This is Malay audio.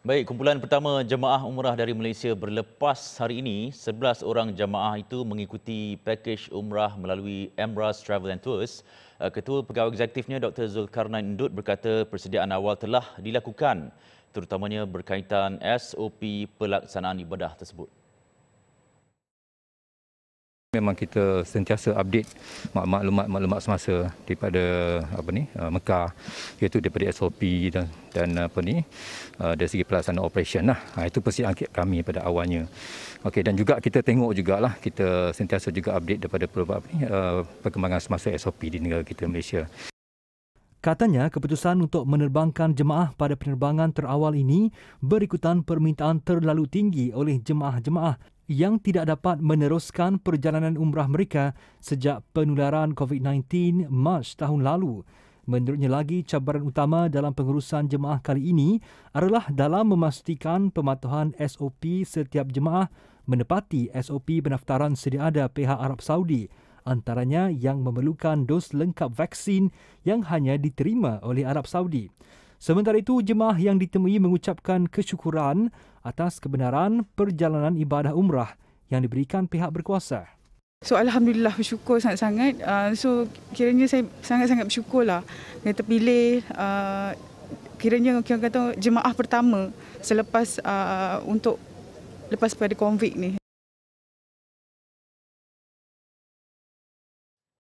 Baik, kumpulan pertama jemaah umrah dari Malaysia berlepas hari ini. 11 orang jemaah itu mengikuti pakej umrah melalui Emras Travel and Tours. Uh, Ketua Pegawai Eksekutifnya Dr. Zulkarnain Ndut berkata persediaan awal telah dilakukan terutamanya berkaitan SOP pelaksanaan ibadah tersebut memang kita sentiasa update maklumat-maklumat semasa daripada apa ni uh, Mekah iaitu daripada SOP dan dan apa ni uh, dari segi pelaksanaan operation lah. Ha, itu persiapan kami pada awalnya. Okey dan juga kita tengok jugalah kita sentiasa juga update daripada apa ni uh, perkembangan semasa SOP di negara kita Malaysia. Katanya keputusan untuk menerbangkan jemaah pada penerbangan terawal ini berikutan permintaan terlalu tinggi oleh jemaah-jemaah yang tidak dapat meneruskan perjalanan umrah mereka sejak penularan COVID-19 Mac tahun lalu. Menurutnya lagi, cabaran utama dalam pengurusan jemaah kali ini adalah dalam memastikan pematuhan SOP setiap jemaah menepati SOP pendaftaran sedia ada pihak Arab Saudi antaranya yang memerlukan dos lengkap vaksin yang hanya diterima oleh Arab Saudi. Sementara itu, jemaah yang ditemui mengucapkan kesyukuran atas kebenaran perjalanan ibadah umrah yang diberikan pihak berkuasa. So alhamdulillah bersyukur sangat-sangat. Ah, so kiranya saya sangat-sangat bersyukurlah yang terpilih uh, kiranya kita kata jemaah pertama selepas ah, untuk lepas pada konvik ni.